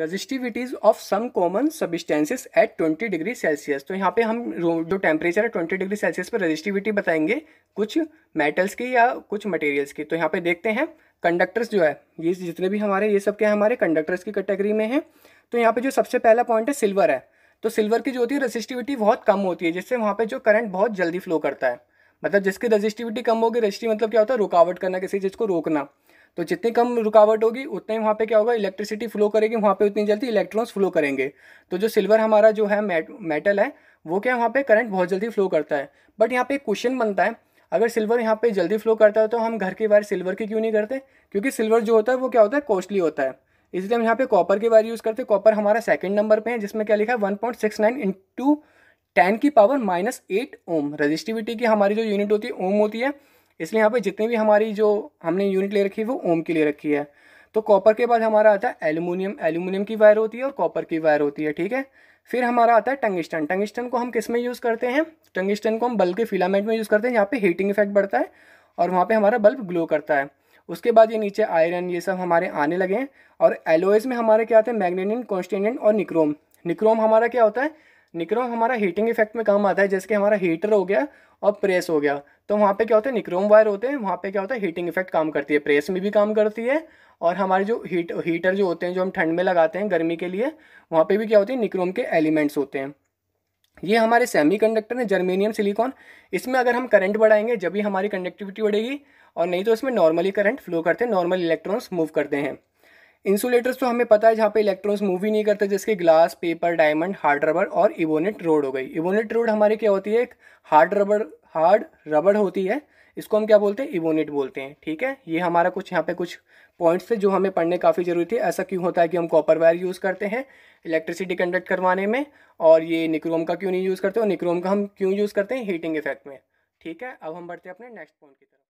रजिस्टिविटीज of some common substances at 20 degree Celsius तो यहाँ पे हम जो टेम्परेचर है 20 डिग्री सेल्सियस पर रजिस्टिविटी बताएंगे कुछ मेटल्स की या कुछ मटेरियल्स की तो यहाँ पे देखते हैं कंडक्टर्स जो है ये जितने भी हमारे ये सब क्या है हमारे कंडक्टर्स की कैटेगरी में है तो यहाँ पे जो सबसे पहला पॉइंट है सिल्वर है तो सिल्वर की जो होती है रजिस्टिविटी बहुत कम होती है जिससे वहाँ पर जो करंट बहुत जल्दी फ्लो करता है मतलब जिसकी रजिस्टिविटी कम होगी रजिस्टिव मतलब क्या होता है रुकावट करना किसी चीज़ को रोकना तो जितनी कम रुकावट होगी उतना ही वहाँ पे क्या होगा इलेक्ट्रिसिटी फ्लो करेगी वहाँ पे उतनी जल्दी इलेक्ट्रॉन्स फ्लो करेंगे तो जो सिल्वर हमारा जो है मेटल है वो क्या वहाँ पे करंट बहुत जल्दी फ्लो करता है बट यहाँ पे क्वेश्चन बनता है अगर सिल्वर यहाँ पे जल्दी फ्लो करता है तो हम घर की वायर सिल्वर की क्यों नहीं करते क्योंकि सिल्वर जो होता है वो क्या होता है कॉस्टली होता है इसलिए हम यहाँ पे कॉपर की वायर यूज़ करते हैं कॉपर हमारा सेकंड नंबर पे है जिसमें क्या लिखा है one point six nine into ten की power minus eight ohm resistivity की हमारी जो यूनिट होती है ओम होती है इसलिए यहाँ पे जितने भी हमारी जो हमने यूनिट ले रखी है वो ओम की ले रखी है तो कॉपर के बाद हमारा आता है एलुमिनियम एल्यूमिनियम की वायर होती है और कॉपर की वायर होती है ठीक है फिर हमारा आता है टंगस्टन टंगस्टन को हम किस में यूज़ करते हैं टंगस्टन को हम बल्ब के फिलामेंट में यूज़ करते हैं यहाँ पे हीटिंग इफेक्ट बढ़ता है और वहाँ पे हमारा बल्ब ग्लो करता है उसके बाद ये नीचे आयरन ये सब हमारे आने लगे हैं और एलोएज में हमारे क्या आते हैं मैग्नेटिन कॉन्स्टेनेंट और निक्रोम निक्रोम हमारा क्या होता है निक्रोम हमारा हीटिंग इफेक्ट में काम आता है जैसे कि हमारा हीटर हो गया और प्रेस हो गया तो वहाँ पे क्या होता है निक्रोम वायर होते हैं वहाँ पे क्या होता है हीटिंग इफेक्ट काम करती है प्रेस में भी काम करती है और हमारे जो हीट हीटर जो होते हैं जो हम ठंड में लगाते हैं गर्मी के लिए वहाँ पर भी क्या होती है निक्रोम के एलिमेंट्स होते हैं ये हमारे सेमी कंडक्टर है जर्मेनियम सिलिकॉन इसमें अगर हम करंट बढ़ाएंगे जब भी हमारी कंडक्टिविटी बढ़ेगी और नहीं तो इसमें नॉर्मली करंट फ्लो करते हैं नॉर्मल इलेक्ट्रॉन्स मूव करते हैं इंसुलेटर्स तो हमें पता है जहाँ पे इलेक्ट्रॉन्स मूव ही नहीं करते जैसे glass paper diamond hard rubber और इवोनेट रोड हो गई इवोनेट रोड हमारे क्या होती है एक हार्ड रबर हार्ड रबर होती है इसको हम क्या बोलते हैं इवोनेट बोलते हैं ठीक है ये हमारा कुछ यहाँ पे कुछ पॉइंट्स थे जो हमें पढ़ने काफ़ी ज़रूरी थे ऐसा क्यों होता है कि हम कॉपर वायर यूज़ करते हैं इलेक्ट्रिसिटी कंडक्ट करवाने में और ये निक्रोम का क्यों नहीं यूज़ करते और निक्रोम का हम क्यों यूज़ करते हैं हीटिंग इफेक्ट में ठीक है अब हम बढ़ते हैं अपने नेक्स्ट पॉइंट की तरफ